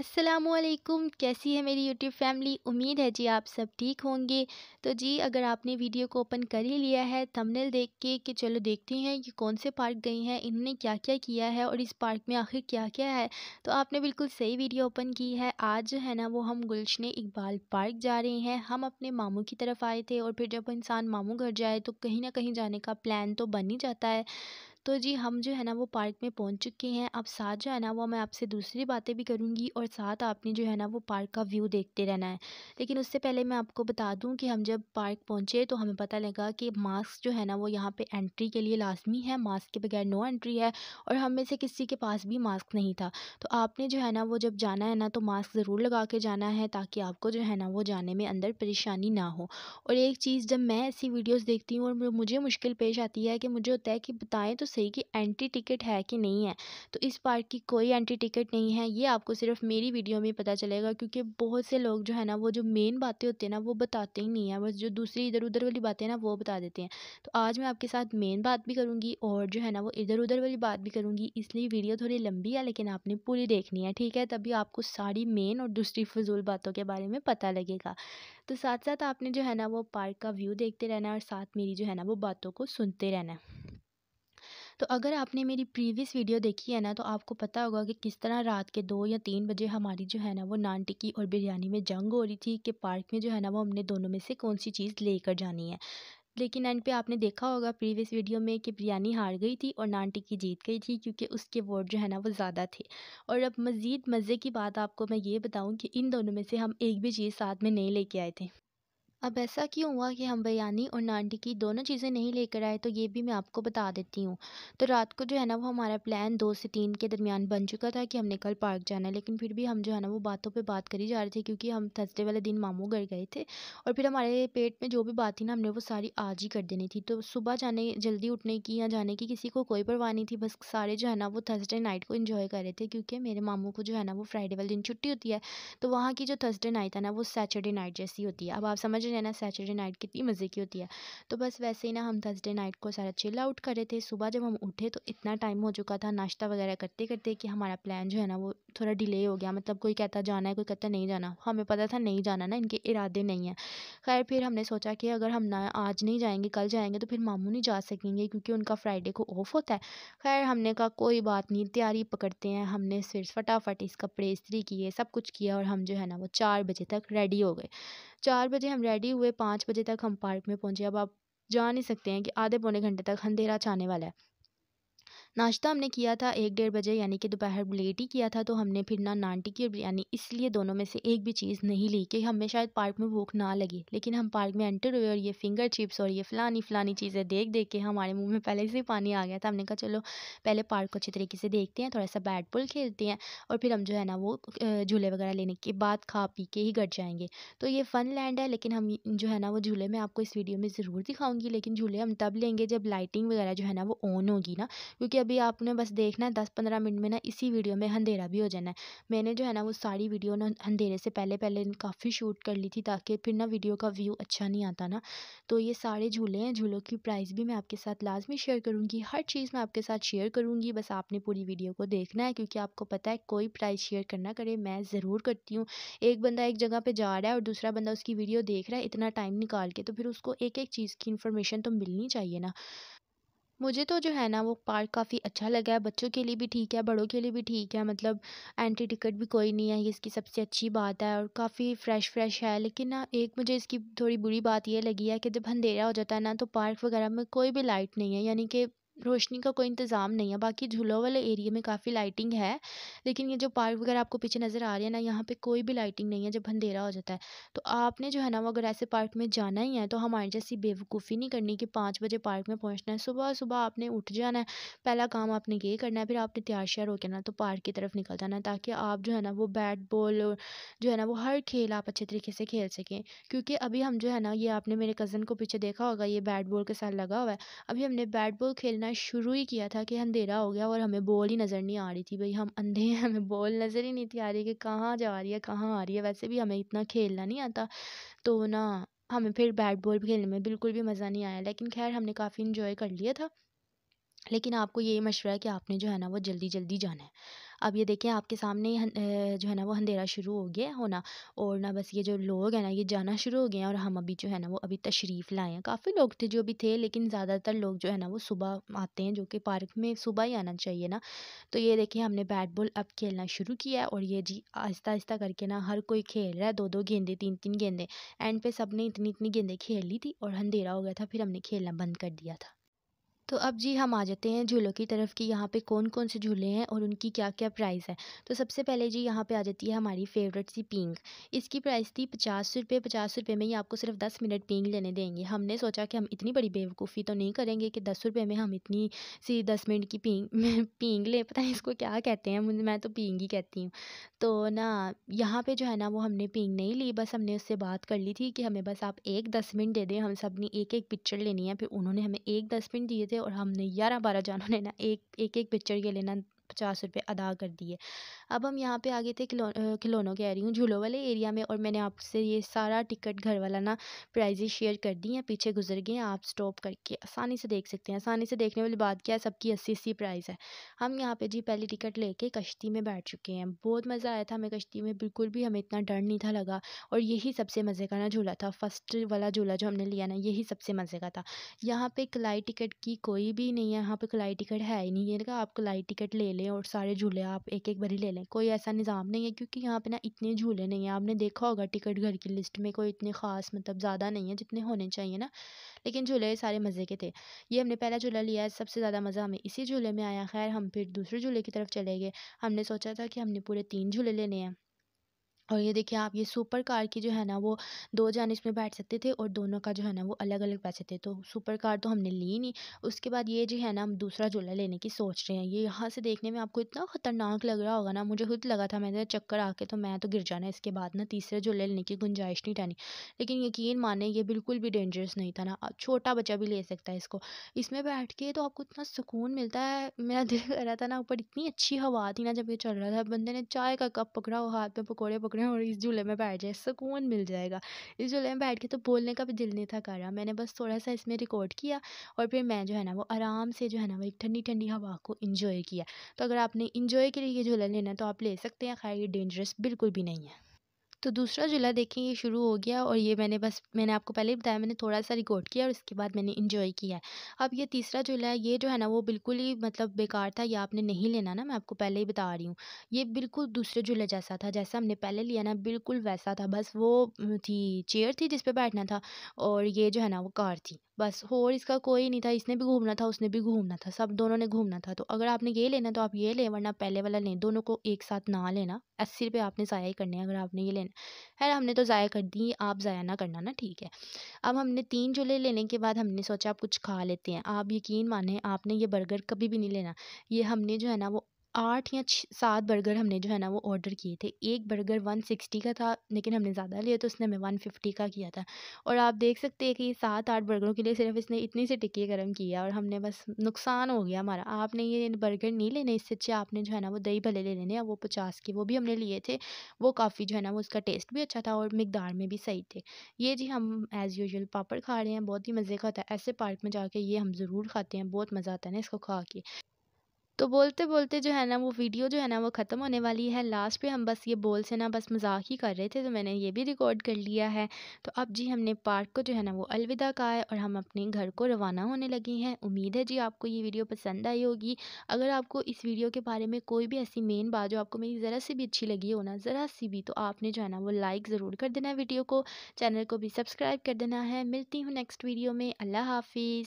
असलकुम कैसी है मेरी यूट्यूब फैमिली उम्मीद है जी आप सब ठीक होंगे तो जी अगर आपने वीडियो को ओपन कर ही लिया है थंबनेल देख के कि चलो देखते हैं कि कौन से पार्क गई हैं इन्होंने क्या क्या किया है और इस पार्क में आखिर क्या क्या है तो आपने बिल्कुल सही वीडियो ओपन की है आज जो है ना वो हम गुलशन इकबाल पार्क जा रहे हैं हम अपने मामों की तरफ आए थे और फिर जब इंसान मामों घर जाए तो कहीं ना कहीं जाने का प्लान तो बन ही जाता है तो जी हम जो है ना वो पार्क में पहुंच चुके हैं अब साथ जो है ना वो मैं आपसे दूसरी बातें भी करूँगी और साथ आपने जो है ना वो पार्क का व्यू देखते रहना है लेकिन उससे पहले मैं आपको बता दूँ कि हम जब पार्क पहुँचे तो हमें पता लगा कि मास्क जो है ना वो यहाँ पर एंट्री के लिए लाजमी है मास्क के बगैर नो एंट्री है और हम में से किसी के पास भी मास्क नहीं था तो आपने जो है ना वो जब जाना है ना तो मास्क ज़रूर लगा के जाना है ताकि आपको जो है ना वो जाने में अंदर परेशानी ना हो और एक चीज़ जब मैं ऐसी वीडियोज़ देखती हूँ और मुझे मुश्किल पेश आती है कि मुझे होता है कि बताएँ तो सही कि एंटी टिकट है कि नहीं है तो इस पार्क की कोई एंटी टिकट नहीं है ये आपको सिर्फ मेरी वीडियो में पता चलेगा क्योंकि बहुत से लोग जो है ना वो जो मेन बातें होती हैं ना वो बताते ही नहीं हैं बस जो दूसरी इधर उधर वाली बातें ना वो बता देते हैं तो आज मैं आपके साथ मेन बात भी करूँगी और जो है ना वो इधर उधर वाली बात भी करूँगी इसलिए वीडियो थोड़ी लंबी है लेकिन आपने पूरी देखनी है ठीक है तभी आपको सारी मेन और दूसरी फजूल बातों के बारे में पता लगेगा तो साथ साथ आपने जो है ना वो पार्क का व्यू देखते रहना है और साथ मेरी जो है ना वो बातों को सुनते रहना है तो अगर आपने मेरी प्रीवियस वीडियो देखी है ना तो आपको पता होगा कि किस तरह रात के दो या तीन बजे हमारी जो है ना वो नान टिक्की और बिरयानी में जंग हो रही थी कि पार्क में जो है ना वो हमने दोनों में से कौन सी चीज़ लेकर जानी है लेकिन एंड पे आपने देखा होगा प्रीवियस वीडियो में कि बिरयानी हार गई थी और नान टिक्की जीत गई थी क्योंकि उसके वोट जो है ना वो ज़्यादा थे और अब मज़ीद मज़े की बात आपको मैं ये बताऊँ कि इन दोनों में से हम एक भी चीज़ साथ में नहीं लेके आए थे अब ऐसा क्यों हुआ कि हम बयानी और नानटी की दोनों चीज़ें नहीं लेकर आए तो ये भी मैं आपको बता देती हूँ तो रात को जो है ना वो हमारा प्लान दो से तीन के दरमियान बन चुका था कि हमने कल पार्क जाना है लेकिन फिर भी हम जो है ना वो बातों पे बात करी जा रहे थे क्योंकि हम थर्सडे वाले दिन मामू घर गए थे और फिर हमारे पेट में जो भी बात थी ना हमने वो सारी आज ही कर देनी थी तो सुबह जाने जल्दी उठने की या जाने की किसी को कोई परवाह नहीं थी बस सारे जो है ना वो थर्सडे नाइट को इन्जॉय कर रहे थे क्योंकि मेरे मामू को जो है ना वो फ्राइडे वाले दिन छुट्टी होती है तो वहाँ की जो थर्सडे नाइट है ना वो सैटरडे नाइट जैसी होती है अब आप समझ मुझे है ना सैटरडे नाइट कितनी मज़े की होती है तो बस वैसे ही ना हम थर्सडे नाइट को सारा चिल आउट कर रहे थे सुबह जब हम उठे तो इतना टाइम हो चुका था नाश्ता वगैरह करते करते कि हमारा प्लान जो है ना वो थोड़ा डिले हो गया मतलब कोई कहता जाना है कोई कहता नहीं जाना हमें पता था नहीं जाना ना इनके इरादे नहीं हैं खैर फिर हमने सोचा कि अगर हम ना आज नहीं जाएंगे कल जाएंगे तो फिर मामू नहीं जा सकेंगे क्योंकि उनका फ्राइडे को ऑफ होता है खैर हमने कहा कोई बात नहीं तैयारी पकड़ते हैं हमने फिर फटाफट इस कपड़े इस्त्री किए सब कुछ किया और हम जो है ना वो चार बजे तक रेडी हो गए चार बजे हम रेडी हुए पाँच बजे तक हम पार्क में पहुंचे अब आप जा नहीं सकते हैं कि आधे पौने घंटे तक अंधेरा छाने वाला है नाश्ता हमने किया था एक डेढ़ बजे यानी कि दोपहर लेट ही किया था तो हमने फिर ना नान टिकी और बिरयानी इसलिए दोनों में से एक भी चीज़ नहीं ली कि हमें शायद पार्क में भूख ना लगी लेकिन हम पार्क में एंटर हुए और ये फिंगर चिप्स और ये फ़लानी फ़लानी चीज़ें देख देख के हमारे मुँह में पहले से ही पानी आ गया था हमने कहा चलो पहले पार्क को अच्छे तरीके से देखते हैं थोड़ा सा बैट बॉल खेलते हैं और फिर हम जो है ना वो झूले वगैरह लेने के बाद खा पी के ही घट जाएंगे तो ये फ़न लैंड है लेकिन हम जो है ना वो झूले में आपको इस वीडियो में ज़रूर दिखाऊंगी लेकिन झूले हम तब लेंगे जब लाइटिंग वगैरह जो है ना वो ऑन होगी ना क्योंकि भी आपने बस देखना है दस पंद्रह मिनट में ना इसी वीडियो में अंधेरा भी हो जाना है मैंने जो है ना वो सारी वीडियो ना अंधेरे से पहले पहले काफ़ी शूट कर ली थी ताकि फिर ना वीडियो का व्यू अच्छा नहीं आता ना तो ये सारे झूले हैं झूलों की प्राइस भी मैं आपके साथ लाजमी शेयर करूँगी हर चीज़ मैं आपके साथ शेयर करूँगी बस आपने पूरी वीडियो को देखना है क्योंकि आपको पता है कोई प्राइस शेयर करना करे मैं ज़रूर करती हूँ एक बंदा एक जगह पर जा रहा है और दूसरा बंदा उसकी वीडियो देख रहा है इतना टाइम निकाल के तो फिर उसको एक एक चीज़ की इन्फॉर्मेशन तो मिलनी चाहिए ना मुझे तो जो है ना वो पार्क काफ़ी अच्छा लगा है बच्चों के लिए भी ठीक है बड़ों के लिए भी ठीक है मतलब एंट्री टिकट भी कोई नहीं है ये इसकी सबसे अच्छी बात है और काफ़ी फ़्रेश फ्रेश है लेकिन ना एक मुझे इसकी थोड़ी बुरी बात ये लगी है कि जब अंधेरा हो जाता है ना तो पार्क वगैरह में कोई भी लाइट नहीं है यानी कि रोशनी का कोई इंतज़ाम नहीं है बाकी झूलों वाले एरिया में काफ़ी लाइटिंग है लेकिन ये जो पार्क वगैरह आपको पीछे नज़र आ रही है ना यहाँ पे कोई भी लाइटिंग नहीं है जब अंधेरा हो जाता है तो आपने जो है ना वो अगर ऐसे पार्क में जाना ही है तो हमारे जैसी बेवकूफ़ी नहीं करनी कि पाँच बजे पार्क में पहुँचना है सुबह सुबह आपने उठ जाना है पहला काम आपने ये करना है फिर आपने तैयार श्यार होकर ना तो पार्क की तरफ निकल जाना है ताकि आप जो है ना वो बैट बॉल और जो है ना वो हर खेल आप अच्छे तरीके से खेल सकें क्योंकि अभी हम जो है ना ये आपने मेरे कज़न को पीछे देखा होगा ये बैट बॉल के साथ लगा हुआ है अभी हमने बैट बॉल खेलना करना शुरू ही किया था कि अंधेरा हो गया और हमें बॉल ही नज़र नहीं आ रही थी भाई हम अंधे हैं हमें बॉल नज़र ही नहीं थी आ रही कि कहाँ जा रही है कहाँ आ रही है वैसे भी हमें इतना खेलना नहीं आता तो ना हमें फिर बैट बॉल भी खेलने में बिल्कुल भी मज़ा नहीं आया लेकिन खैर हमने काफ़ी इन्जॉय कर लिया था लेकिन आपको ये मशवरा है कि आपने जो है ना वो जल्दी जल्दी जाना है अब ये देखें आपके सामने जो है ना वो अंधेरा शुरू हो गया होना और ना बस ये जो लोग हैं ना ये जाना शुरू हो गए हैं और हम अभी जो है ना वो अभी तशरीफ़ लाए हैं काफ़ी लोग थे जो भी थे लेकिन ज़्यादातर लोग जो है ना वो सुबह आते हैं जो कि पार्क में सुबह ही आना चाहिए ना तो ये देखें हमने बैट बॉल अब खेलना शुरू किया है और ये जी आहिस्ता आहिस्ता करके ना हर कोई खेल रहा है दो दो गेंदे तीन तीन गेंदे एंड पे सब ने इतनी इतनी गेंदें खेल ली थी और अंधेरा हो गया था फिर हमने खेलना बंद कर दिया था तो अब जी हम आ जाते हैं झूलों की तरफ कि यहाँ पे कौन कौन से झूले हैं और उनकी क्या क्या प्राइस है तो सबसे पहले जी यहाँ पे आ जाती है हमारी फेवरेट सी पिंक इसकी प्राइस थी पचास रुपये पचास रुपये में ही आपको सिर्फ दस मिनट पिंग लेने देंगे हमने सोचा कि हम इतनी बड़ी बेवकूफ़ी तो नहीं करेंगे कि दस रुपये में हम इतनी सी दस मिनट की पींग पींग लें पता है इसको क्या कहते हैं मैं तो पींग ही कहती हूँ तो ना यहाँ पर जो है ना वो हमने पींग नहीं ली बस हमने उससे बात कर ली थी कि हमें बस आप एक दस मिनट दे दें हम सब ने एक एक पिक्चर लेनी है फिर उन्होंने हमें एक दस मिनट दिए थे थे और हमने ग्यारह बारह जानों ने ना एक एक एक पिक्चर के लिए ना पचास रुपये अदा कर दिए अब हम यहाँ पे आ गए थे खिलौ खिलौनों के हूँ झूलों वाले एरिया में और मैंने आपसे ये सारा टिकट घर वाला ना प्राइजेस शेयर कर दी हैं पीछे गुजर गए आप स्टॉप करके आसानी से देख सकते हैं आसानी से देखने वाली बात क्या है सबकी अस्सी अस्सी प्राइज़ है हम यहाँ पर जी पहली टिकट लेके कश्ती में बैठ चुके हैं बहुत मज़ा आया था हमें कश्ती में बिल्कुल भी हमें इतना डर नहीं था लगा और यही सबसे मज़े का ना झूला था फर्स्ट वाला झूला जो हमने लिया ना यही सबसे मज़े का था यहाँ पर कलाई टिकट की कोई भी नहीं है यहाँ पर कलाई टिकट है ही नहीं है आप कलाई टिकट ले लें और सारे झूले आप एक एक बारी ले लें लें कोई ऐसा निज़ाम नहीं है क्योंकि यहाँ पे ना इतने झूले नहीं हैं आपने देखा होगा टिकट घर की लिस्ट में कोई इतने ख़ास मतलब ज़्यादा नहीं है जितने होने चाहिए ना लेकिन झूले सारे मज़े के थे ये हमने पहला झूला लिया है सबसे ज़्यादा मज़ा हमें इसी झूले में आया खैर हम फिर दूसरे झूले की तरफ चले गए हमने सोचा था कि हमने पूरे तीन झूले लेने हैं और ये देखिए आप ये सुपर कार की जो है ना वो दो जन इसमें बैठ सकते थे और दोनों का जो है ना वो अलग अलग पैसे थे तो सुपर कार तो हमने ली नहीं उसके बाद ये जो है ना हम दूसरा झूला लेने की सोच रहे हैं ये यहाँ से देखने में आपको इतना ख़तरनाक लग रहा होगा ना मुझे खुद लगा था मैंने चक्कर आके तो मैं तो गिर जाना इसके बाद ना तीसरे झूले लेने की गुंजाइश नहीं रहनी लेकिन यकीन माने ये बिल्कुल भी डेंजरस नहीं था ना छोटा बच्चा भी ले सकता है इसको इसमें बैठ के तो आपको इतना सुकून मिलता है मेरा दिल कर रहा था ना ऊपर इतनी अच्छी हवा थी ना जब ये चल रहा था बंदे ने चाय का कप पकड़ा हो हाथ में पकौड़े हैं और इस झूले में बैठ जाए सुकून मिल जाएगा इस झूले में बैठ के तो बोलने का भी दिल नहीं था कर रहा मैंने बस थोड़ा सा इसमें रिकॉर्ड किया और फिर मैं जो है ना वो आराम से जो है ना वो एक ठंडी ठंडी हवा को इन्जॉय किया तो अगर आपने इन्जॉय के लिए ये झूला लेना तो आप ले सकते हैं खैर ये डेंजरस बिल्कुल भी नहीं है तो दूसरा जुला देखें ये शुरू हो गया और ये मैंने बस मैंने आपको पहले ही बताया मैंने थोड़ा सा रिकॉर्ड किया और इसके बाद मैंने इन्जॉय किया अब ये तीसरा जुला ये जो है ना वो बिल्कुल ही मतलब बेकार था ये आपने नहीं लेना ना मैं आपको पहले ही बता रही हूँ ये बिल्कुल दूसरे जुला जैसा था जैसा हमने पहले लिया ना बिल्कुल वैसा था बस वो थी चेयर थी जिस पर बैठना था और ये जो है ना वो कार थी बस और इसका कोई नहीं था इसने भी घूमना था उसने भी घूमना था सब दोनों ने घूमना था तो अगर आपने ये लेना तो आप ये लें वरना पहले वाला लें दोनों को एक साथ ना लेना अस्सी रुपये आपने ज़ाया ही करने हैं अगर आपने ये लेना है हमने तो ज़ाया कर दी आप ज़ाया ना करना ना ठीक है अब हमने तीन चूल्हे लेने के बाद हमने सोचा आप कुछ खा लेते हैं आप यकीन माने आपने ये बर्गर कभी भी नहीं लेना ये हमने जो है ना वो आठ या सात बर्गर हमने जो है ना वो ऑर्डर किए थे एक बर्गर वन सिक्सटी का था लेकिन हमने ज़्यादा लिया तो उसने हमें वन फिफ्टी का किया था और आप देख सकते हैं कि सात आठ बर्गरों के लिए सिर्फ इसने इतनी सी टिक्की गर्म किया और हमने बस नुकसान हो गया हमारा आपने ये बर्गर नहीं लेने इससे अच्छे आपने जो है ना वो दही भले ले लेने वो पचास के वो भी हमने लिए थे वो काफ़ी जो है ना वो उसका टेस्ट भी अच्छा था और मकदार में भी सही थे ये जी हम एज़ यूजल पापड़ खा रहे हैं बहुत ही मज़े का होता है ऐसे पार्क में जाके ये हम ज़रूर खाते हैं बहुत मज़ा आता है ना इसको खा के तो बोलते बोलते जो है ना वो वीडियो जो है ना वो ख़त्म होने वाली है लास्ट पे हम बस ये बोल से ना बस मजाक ही कर रहे थे तो मैंने ये भी रिकॉर्ड कर लिया है तो अब जी हमने पार्क को जो है ना वो अलविदा कहा है और हम अपने घर को रवाना होने लगी हैं उम्मीद है जी आपको ये वीडियो पसंद आई होगी अगर आपको इस वीडियो के बारे में कोई भी ऐसी मेन बात जो आपको मेरी ज़रा सी भी अच्छी लगी हो ना ज़रा सी भी तो आपने जो है ना वो लाइक ज़रूर कर देना वीडियो को चैनल को भी सब्सक्राइब कर देना है मिलती हूँ नेक्स्ट वीडियो में अल्लाह हाफिज़